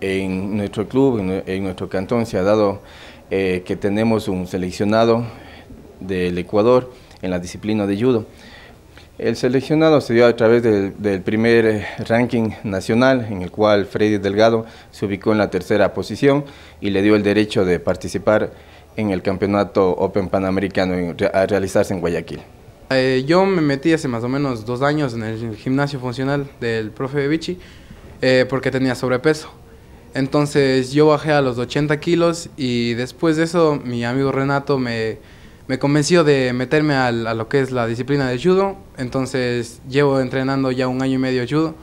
en nuestro club, en, nuestro cantón, se ha dado eh, que tenemos un seleccionado del Ecuador en la disciplina de judo. El seleccionado se dio a través del, primer eh, ranking nacional, en el cual Freddy Delgado se ubicó en la tercera posición y le dio el derecho de participar en el campeonato Open Panamericano a realizarse en Guayaquil. Eh, yo me metí hace más o menos dos años en el gimnasio funcional del profe Vichy porque tenía sobrepeso. Entonces yo bajé a los 80 kilos y después de eso mi amigo Renato me, convenció de meterme a, lo que es la disciplina de judo. Entonces llevo entrenando ya un año y medio judo.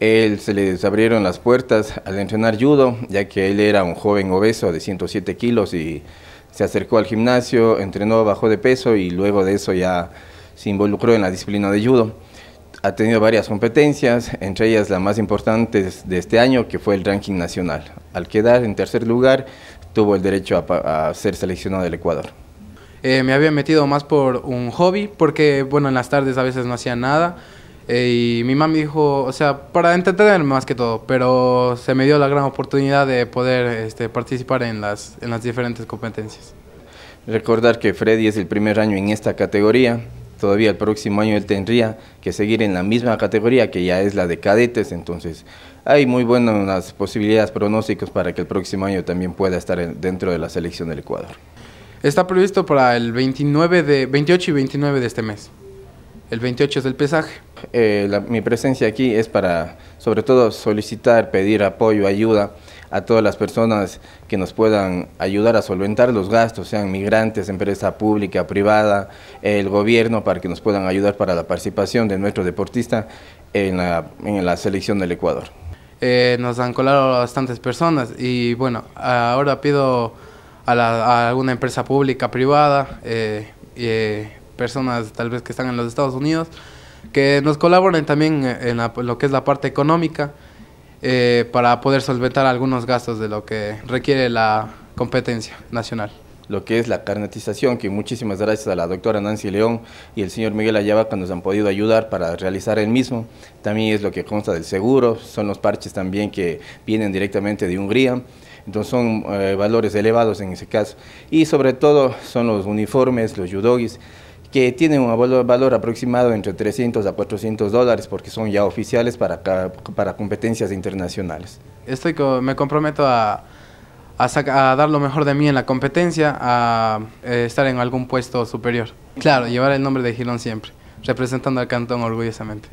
Él se le abrieron las puertas al entrenar judo, ya que él era un joven obeso de 107 kilos y se acercó al gimnasio, entrenó, bajó de peso y luego de eso ya se involucró en la disciplina de judo ha tenido varias competencias, entre ellas la más importante de este año, que fue el ranking nacional. Al quedar en tercer lugar, tuvo el derecho a, ser seleccionado del Ecuador. Eh, me había metido más por un hobby, porque bueno, en las tardes a veces no hacía nada. Eh, y mi mamá dijo, o sea, para entretenerme más que todo, pero se me dio la gran oportunidad de poder este, participar en las, en las diferentes competencias. Recordar que Freddy es el primer año en esta categoría, todavía el próximo año él tendría que seguir en la misma categoría que ya es la de cadetes, entonces hay muy buenas posibilidades, pronósticos para que el próximo año también pueda estar dentro de la selección del Ecuador. Está previsto para el 29 de, 28 y 29 de este mes. El 28 es el pesaje. Eh, mi presencia aquí es para, sobre todo, solicitar, pedir apoyo, ayuda a todas las personas que nos puedan ayudar a solventar los gastos, sean migrantes, empresa pública, privada, el gobierno, para que nos puedan ayudar para la participación de nuestro deportista en la, selección del Ecuador. Eh, nos han colado bastantes personas y bueno, ahora pido a, alguna empresa pública, privada, eh, eh personas tal vez que están en los Estados Unidos, que nos colaboren también eh, en lo que es la parte económica eh, para poder solventar algunos gastos de lo que requiere la competencia nacional lo que es la carnetización, que muchísimas gracias a la doctora Nancy León y el señor Miguel Ayabaca nos han podido ayudar para realizar el mismo. También es lo que consta del seguro, son los parches también que vienen directamente de Hungría. Entonces son eh, valores elevados en ese caso. Y sobre todo son los uniformes, los yudogis, que tienen un valor, valor, aproximado entre 300 a 400 dólares porque son ya oficiales para, para competencias internacionales. Estoy, me comprometo a, a, dar lo mejor de mí en la competencia, a eh, estar en algún puesto superior. Claro, llevar el nombre de Gilón siempre, representando al cantón orgullosamente.